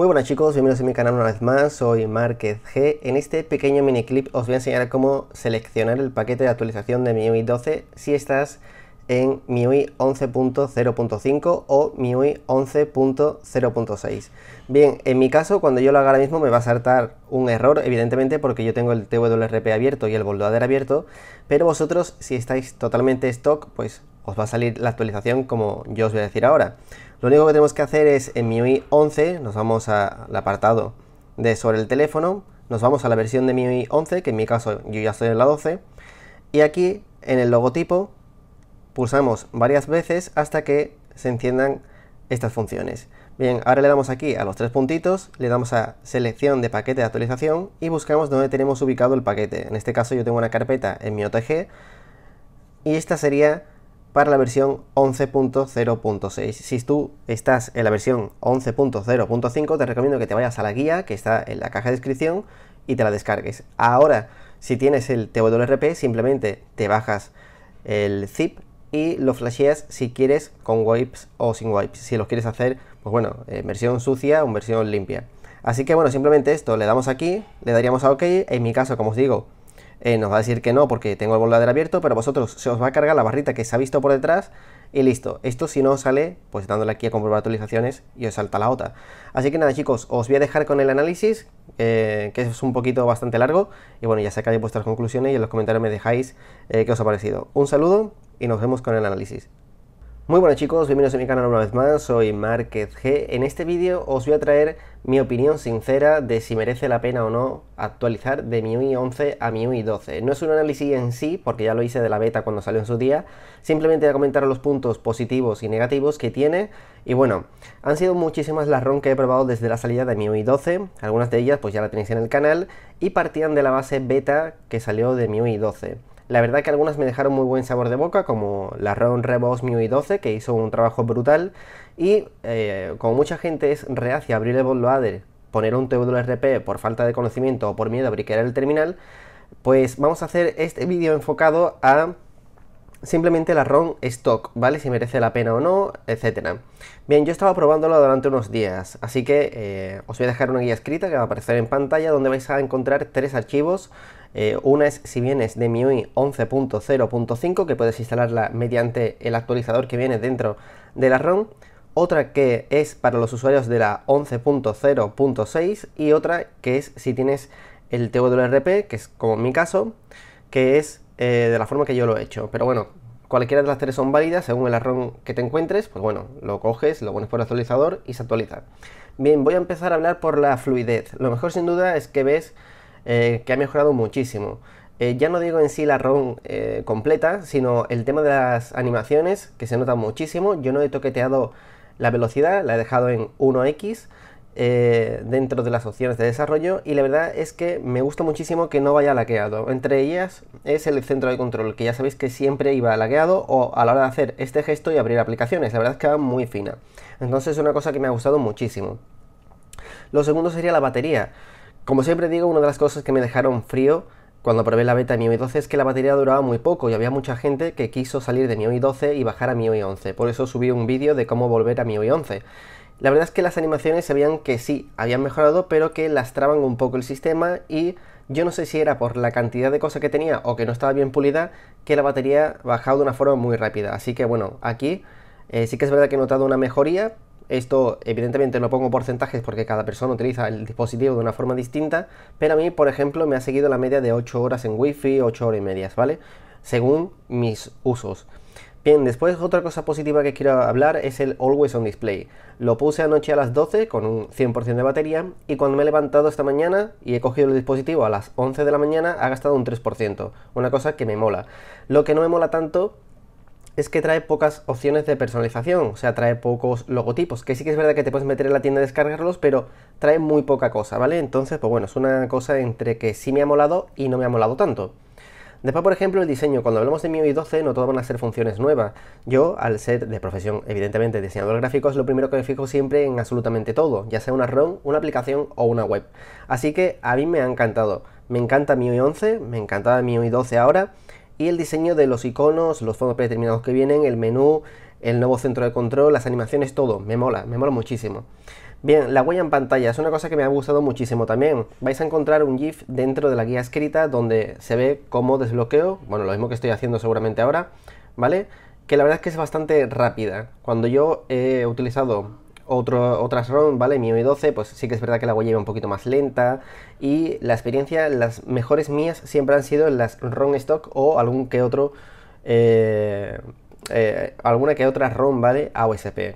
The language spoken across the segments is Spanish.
Muy buenas chicos, bienvenidos a mi canal una vez más, soy Márquez G. En este pequeño mini clip os voy a enseñar cómo seleccionar el paquete de actualización de MIUI 12 si estás en MIUI 11.0.5 o MIUI 11.0.6. Bien, en mi caso, cuando yo lo haga ahora mismo me va a saltar un error, evidentemente, porque yo tengo el TWRP abierto y el voldoader abierto, pero vosotros, si estáis totalmente stock, pues os va a salir la actualización como yo os voy a decir ahora. Lo único que tenemos que hacer es en MIUI 11, nos vamos al apartado de sobre el teléfono, nos vamos a la versión de MIUI 11, que en mi caso yo ya estoy en la 12, y aquí en el logotipo pulsamos varias veces hasta que se enciendan estas funciones. Bien, ahora le damos aquí a los tres puntitos, le damos a selección de paquete de actualización y buscamos dónde tenemos ubicado el paquete. En este caso yo tengo una carpeta en mi OTG y esta sería para la versión 11.0.6. Si tú estás en la versión 11.0.5, te recomiendo que te vayas a la guía que está en la caja de descripción y te la descargues. Ahora, si tienes el TWRP, simplemente te bajas el zip y lo flasheas si quieres con wipes o sin wipes. Si los quieres hacer, pues bueno, en versión sucia o en versión limpia. Así que bueno, simplemente esto, le damos aquí, le daríamos a OK. En mi caso, como os digo, eh, nos va a decir que no porque tengo el voladero abierto, pero vosotros se os va a cargar la barrita que se ha visto por detrás y listo. Esto si no sale, pues dándole aquí a comprobar actualizaciones y os salta la otra. Así que nada chicos, os voy a dejar con el análisis, eh, que es un poquito bastante largo, y bueno, ya sacáis vuestras conclusiones y en los comentarios me dejáis que eh, qué os ha parecido. Un saludo y nos vemos con el análisis. Muy buenas chicos, bienvenidos a mi canal una vez más, soy Márquez G. En este vídeo os voy a traer mi opinión sincera de si merece la pena o no actualizar de MIUI 11 a MIUI 12. No es un análisis en sí, porque ya lo hice de la beta cuando salió en su día, simplemente voy a comentar los puntos positivos y negativos que tiene. Y bueno, han sido muchísimas las ROM que he probado desde la salida de MIUI 12, algunas de ellas pues ya la tenéis en el canal, y partían de la base beta que salió de MIUI 12. La verdad que algunas me dejaron muy buen sabor de boca, como la Ron Rebo MIUI 12, que hizo un trabajo brutal. Y eh, como mucha gente es reacia a abrir el bootloader, poner un rp por falta de conocimiento o por miedo a era el terminal, pues vamos a hacer este vídeo enfocado a simplemente la ROM stock, ¿vale? Si merece la pena o no, etcétera. Bien, yo estaba probándolo durante unos días, así que eh, os voy a dejar una guía escrita que va a aparecer en pantalla donde vais a encontrar tres archivos eh, una es si vienes de MIUI 11.0.5, que puedes instalarla mediante el actualizador que viene dentro de la ROM. Otra que es para los usuarios de la 11.0.6 y otra que es si tienes el TWRP, que es como en mi caso, que es eh, de la forma que yo lo he hecho. Pero bueno, cualquiera de las tres son válidas según el ROM que te encuentres, pues bueno, lo coges, lo pones por el actualizador y se actualiza. Bien, voy a empezar a hablar por la fluidez. Lo mejor sin duda es que ves eh, que ha mejorado muchísimo. Eh, ya no digo en sí la ROM eh, completa, sino el tema de las animaciones, que se nota muchísimo. Yo no he toqueteado la velocidad, la he dejado en 1x dentro de las opciones de desarrollo. Y la verdad es que me gusta muchísimo que no vaya laqueado. Entre ellas es el centro de control, que ya sabéis que siempre iba laqueado o a la hora de hacer este gesto y abrir aplicaciones. La verdad es que va muy fina. Entonces es una cosa que me ha gustado muchísimo. Lo segundo sería la batería. Como siempre digo, una de las cosas que me dejaron frío cuando probé la beta de MIUI 12 es que la batería duraba muy poco y había mucha gente que quiso salir de MIUI 12 y bajar a MIUI 11. Por eso subí un vídeo de cómo volver a MIUI 11. La verdad es que las animaciones sabían que sí, habían mejorado, pero que lastraban un poco el sistema y yo no sé si era por la cantidad de cosas que tenía o que no estaba bien pulida, que la batería bajaba de una forma muy rápida. Así que bueno, aquí eh, sí que es verdad que he notado una mejoría, esto evidentemente no pongo porcentajes porque cada persona utiliza el dispositivo de una forma distinta, pero a mí, por ejemplo, me ha seguido la media de 8 horas en wifi, 8 horas y medias, ¿vale? Según mis usos. Bien, después otra cosa positiva que quiero hablar es el Always on Display. Lo puse anoche a las 12 con un 100% de batería y cuando me he levantado esta mañana y he cogido el dispositivo a las 11 de la mañana ha gastado un 3%, una cosa que me mola. Lo que no me mola tanto es que trae pocas opciones de personalización, o sea, trae pocos logotipos, que sí que es verdad que te puedes meter en la tienda y descargarlos, pero trae muy poca cosa, ¿vale? Entonces, pues bueno, es una cosa entre que sí me ha molado y no me ha molado tanto. Después, por ejemplo, el diseño. Cuando hablamos de MIUI 12, no todas van a ser funciones nuevas. Yo, al ser de profesión, evidentemente, diseñador gráfico, es lo primero que me fijo siempre en absolutamente todo, ya sea una ROM, una aplicación o una web. Así que a mí me ha encantado. Me encanta MIUI 11, me encantaba MIUI 12 ahora, y el diseño de los iconos, los fondos predeterminados que vienen, el menú, el nuevo centro de control, las animaciones, todo. Me mola, me mola muchísimo. Bien, la huella en pantalla es una cosa que me ha gustado muchísimo también. Vais a encontrar un GIF dentro de la guía escrita donde se ve cómo desbloqueo, bueno, lo mismo que estoy haciendo seguramente ahora, ¿vale? Que la verdad es que es bastante rápida. Cuando yo he utilizado otras ROM, ¿vale? Mi MI 12 pues sí que es verdad que la huella iba un poquito más lenta y la experiencia, las mejores mías siempre han sido las ROM stock o algún que otro... Eh, eh, alguna que otra ROM, ¿vale? A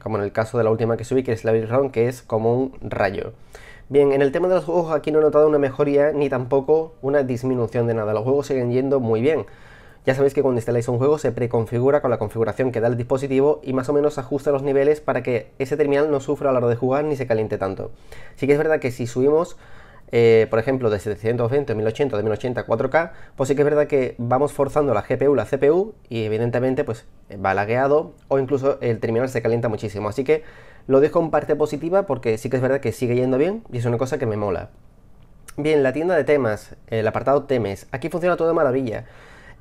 como en el caso de la última que subí, que es la ROM, que es como un rayo. Bien, en el tema de los juegos aquí no he notado una mejoría ni tampoco una disminución de nada. Los juegos siguen yendo muy bien. Ya sabéis que cuando instaláis un juego se preconfigura con la configuración que da el dispositivo y más o menos ajusta los niveles para que ese terminal no sufra a la hora de jugar ni se caliente tanto. Sí que es verdad que si subimos, eh, por ejemplo, de 720 a 1080, de 1080 a 4K, pues sí que es verdad que vamos forzando la GPU, la CPU y evidentemente pues va lagueado o incluso el terminal se calienta muchísimo. Así que lo dejo en parte positiva porque sí que es verdad que sigue yendo bien y es una cosa que me mola. Bien, la tienda de temas, el apartado temes, aquí funciona todo de maravilla.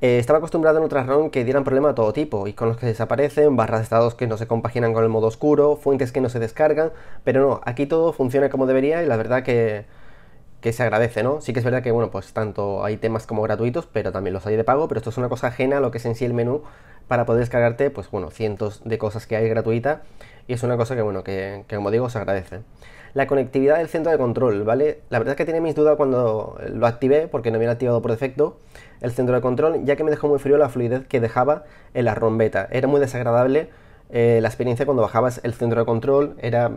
Eh, estaba acostumbrado en otras ROM que dieran problemas a todo tipo, los que desaparecen, barras de estados que no se compaginan con el modo oscuro, fuentes que no se descargan, pero no, aquí todo funciona como debería y la verdad que, se agradece, ¿no? Sí que es verdad que, bueno, pues tanto hay temas como gratuitos, pero también los hay de pago, pero esto es una cosa ajena a lo que es en sí el menú para poder descargarte, pues bueno, cientos de cosas que hay gratuita y es una cosa que, bueno, que, que como digo, se agradece. La conectividad del centro de control, ¿vale? La verdad es que tenía mis dudas cuando lo activé, porque no había activado por defecto el centro de control, ya que me dejó muy frío la fluidez que dejaba en la rombeta. Era muy desagradable eh, la experiencia cuando bajabas el centro de control, era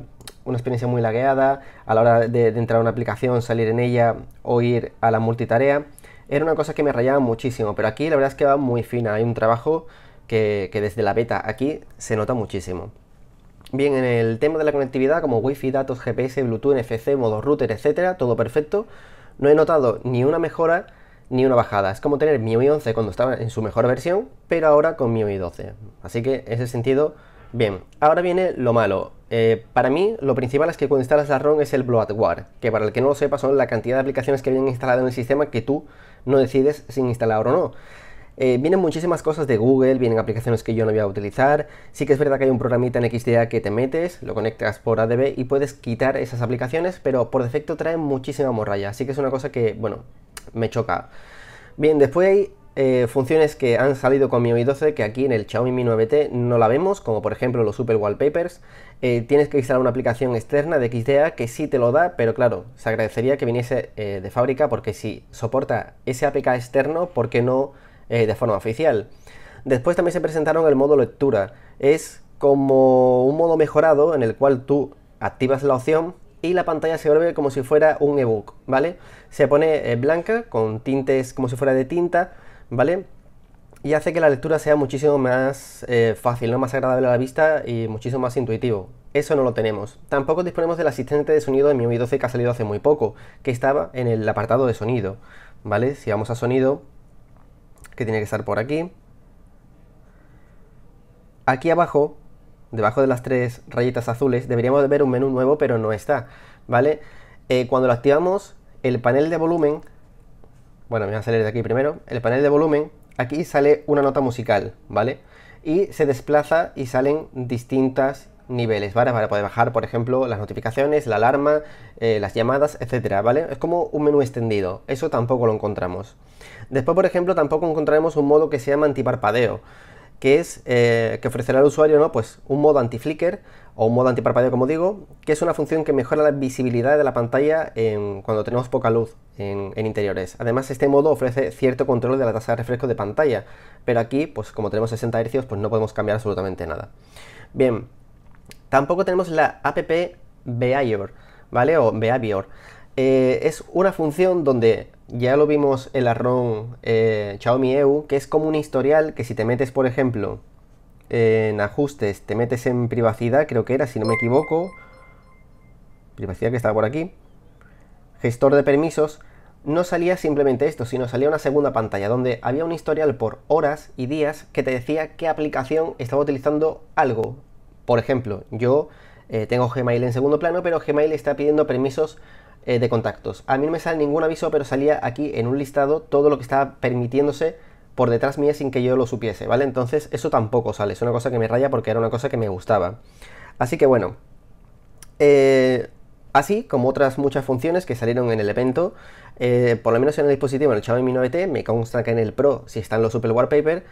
una experiencia muy lagueada, a la hora de, entrar a una aplicación, salir en ella o ir a la multitarea. Era una cosa que me rayaba muchísimo, pero aquí la verdad es que va muy fina, hay un trabajo que desde la beta aquí se nota muchísimo. Bien, en el tema de la conectividad, como wifi, datos, GPS, Bluetooth, NFC, modo router, etcétera, todo perfecto. No he notado ni una mejora ni una bajada. Es como tener MIUI 11 cuando estaba en su mejor versión, pero ahora con MIUI 12. Así que en ese sentido, bien. Ahora viene lo malo. Eh, para mí, lo principal es que cuando instalas la ROM es el bloatware, que para el que no lo sepa son la cantidad de aplicaciones que vienen instaladas en el sistema que tú no decides si instalar o no. Eh, vienen muchísimas cosas de Google, vienen aplicaciones que yo no voy a utilizar. Sí que es verdad que hay un programita en XDA que te metes, lo conectas por ADB y puedes quitar esas aplicaciones, pero por defecto traen muchísima morralla. Así que es una cosa que, bueno, me choca. Bien, después hay eh, funciones que han salido con MIUI 12 que aquí en el Xiaomi Mi 9T no la vemos, como por ejemplo los Super Wallpapers. Eh, tienes que instalar una aplicación externa de XDA que sí te lo da, pero claro, se agradecería que viniese de fábrica porque si soporta ese APK externo, ¿por qué no eh, de forma oficial. Después también se presentaron el modo lectura. Es como un modo mejorado en el cual tú activas la opción y la pantalla se vuelve como si fuera un ebook, ¿vale? Se pone eh, blanca con tintes como si fuera de tinta, ¿vale? Y hace que la lectura sea muchísimo más eh, fácil, ¿no? más agradable a la vista y muchísimo más intuitivo. Eso no lo tenemos. Tampoco disponemos del asistente de sonido de mi 12 que ha salido hace muy poco, que estaba en el apartado de sonido, ¿vale? Si vamos a sonido, que tiene que estar por aquí. Aquí abajo, debajo de las tres rayitas azules, deberíamos ver un menú nuevo, pero no está, ¿vale? Eh, cuando lo activamos, el panel de volumen, bueno, me voy a salir de aquí primero, el panel de volumen, aquí sale una nota musical, ¿vale? Y se desplaza y salen distintas niveles, ¿vale? Para poder bajar, por ejemplo, las notificaciones, la alarma, eh, las llamadas, etcétera, ¿vale? Es como un menú extendido, eso tampoco lo encontramos. Después, por ejemplo, tampoco encontraremos un modo que se llama antiparpadeo, que es eh, que ofrecerá al usuario ¿no? pues un modo anti-flicker o un modo antiparpadeo, como digo, que es una función que mejora la visibilidad de la pantalla en, cuando tenemos poca luz en, interiores. Además, este modo ofrece cierto control de la tasa de refresco de pantalla, pero aquí, pues como tenemos 60 Hz, pues no podemos cambiar absolutamente nada. Bien, tampoco tenemos la app Behavior, ¿vale? O Behavior. Eh, es una función donde ya lo vimos en la ROM eh, Xiaomi EU, que es como un historial que si te metes, por ejemplo, en ajustes, te metes en privacidad, creo que era, si no me equivoco, privacidad que estaba por aquí, gestor de permisos, no salía simplemente esto, sino salía una segunda pantalla donde había un historial por horas y días que te decía qué aplicación estaba utilizando algo. Por ejemplo, yo eh, tengo Gmail en segundo plano, pero Gmail está pidiendo permisos eh, de contactos. A mí no me sale ningún aviso, pero salía aquí en un listado todo lo que estaba permitiéndose por detrás mía sin que yo lo supiese, ¿vale? Entonces eso tampoco sale, es una cosa que me raya porque era una cosa que me gustaba. Así que bueno, eh, así como otras muchas funciones que salieron en el evento, eh, por lo menos en el dispositivo, en el Xiaomi Mi 9T, me consta que en el Pro, si están los Super Wallpaper,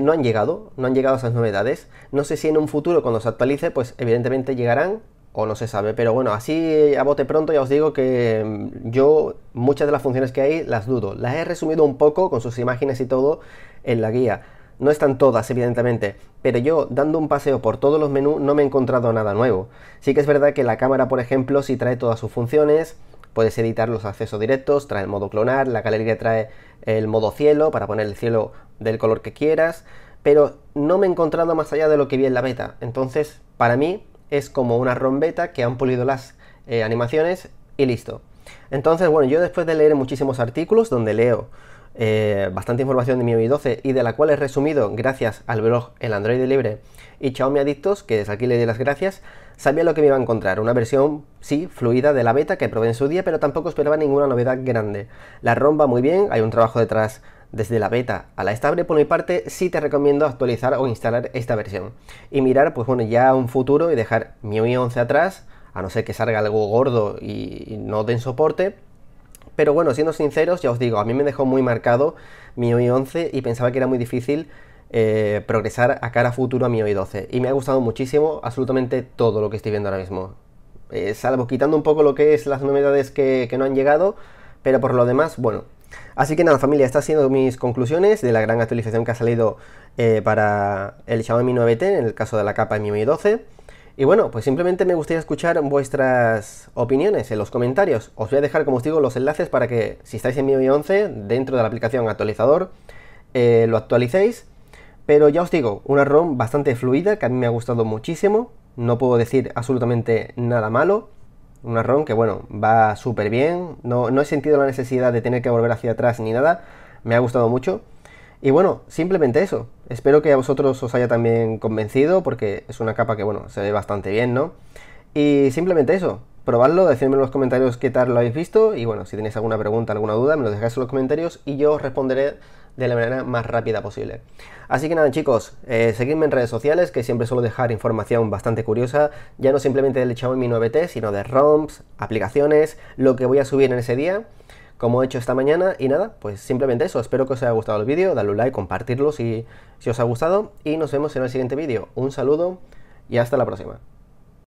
no han llegado, no han llegado esas novedades. No sé si en un futuro, cuando se actualice, pues evidentemente llegarán, o no se sabe. Pero bueno, así a bote pronto ya os digo que mm, yo muchas de las funciones que hay las dudo. Las he resumido un poco con sus imágenes y todo en la guía. No están todas, evidentemente, pero yo dando un paseo por todos los menús no me he encontrado nada nuevo. Sí que es verdad que la cámara, por ejemplo, si trae todas sus funciones, puedes editar los accesos directos, trae el modo clonar, la galería trae el modo cielo para poner el cielo del color que quieras, pero no me he encontrado más allá de lo que vi en la beta. Entonces, para mí, es como una rombeta que han pulido las eh, animaciones y listo. Entonces, bueno, yo después de leer muchísimos artículos donde leo eh, bastante información de mi 12 y de la cual he resumido gracias al blog El Android Libre y mi Adictos, que desde aquí le di las gracias, sabía lo que me iba a encontrar. Una versión, sí, fluida de la beta que probé en su día, pero tampoco esperaba ninguna novedad grande. La romba muy bien, hay un trabajo detrás desde la beta a la estable, por mi parte sí te recomiendo actualizar o instalar esta versión y mirar pues bueno ya un futuro y dejar mi MIUI 11 atrás, a no ser que salga algo gordo y no den soporte. Pero bueno, siendo sinceros, ya os digo, a mí me dejó muy marcado MIUI 11 y pensaba que era muy difícil eh, progresar a cara futuro a MIUI 12 y me ha gustado muchísimo absolutamente todo lo que estoy viendo ahora mismo. Eh, salvo quitando un poco lo que es las novedades que, que no han llegado, pero por lo demás, bueno, Así que nada familia, estas siendo mis conclusiones de la gran actualización que ha salido eh, para el Xiaomi 9T, en el caso de la capa Mi 12. Y bueno, pues simplemente me gustaría escuchar vuestras opiniones en los comentarios. Os voy a dejar, como os digo, los enlaces para que si estáis en Mi 11, dentro de la aplicación actualizador, eh, lo actualicéis. Pero ya os digo, una ROM bastante fluida, que a mí me ha gustado muchísimo. No puedo decir absolutamente nada malo. Un ROM que, bueno, va súper bien. No, no he sentido la necesidad de tener que volver hacia atrás ni nada. Me ha gustado mucho. Y bueno, simplemente eso. Espero que a vosotros os haya también convencido, porque es una capa que, bueno, se ve bastante bien, ¿no? Y simplemente eso. Probadlo, decidme en los comentarios qué tal lo habéis visto. Y bueno, si tenéis alguna pregunta, alguna duda, me lo dejáis en los comentarios y yo os responderé de la manera más rápida posible. Así que nada chicos, eh, seguidme en redes sociales que siempre suelo dejar información bastante curiosa, ya no simplemente del mi 9T, sino de ROMs, aplicaciones, lo que voy a subir en ese día, como he hecho esta mañana, y nada, pues simplemente eso, espero que os haya gustado el vídeo, dadle un like, compartirlo si, si os ha gustado, y nos vemos en el siguiente vídeo. Un saludo y hasta la próxima.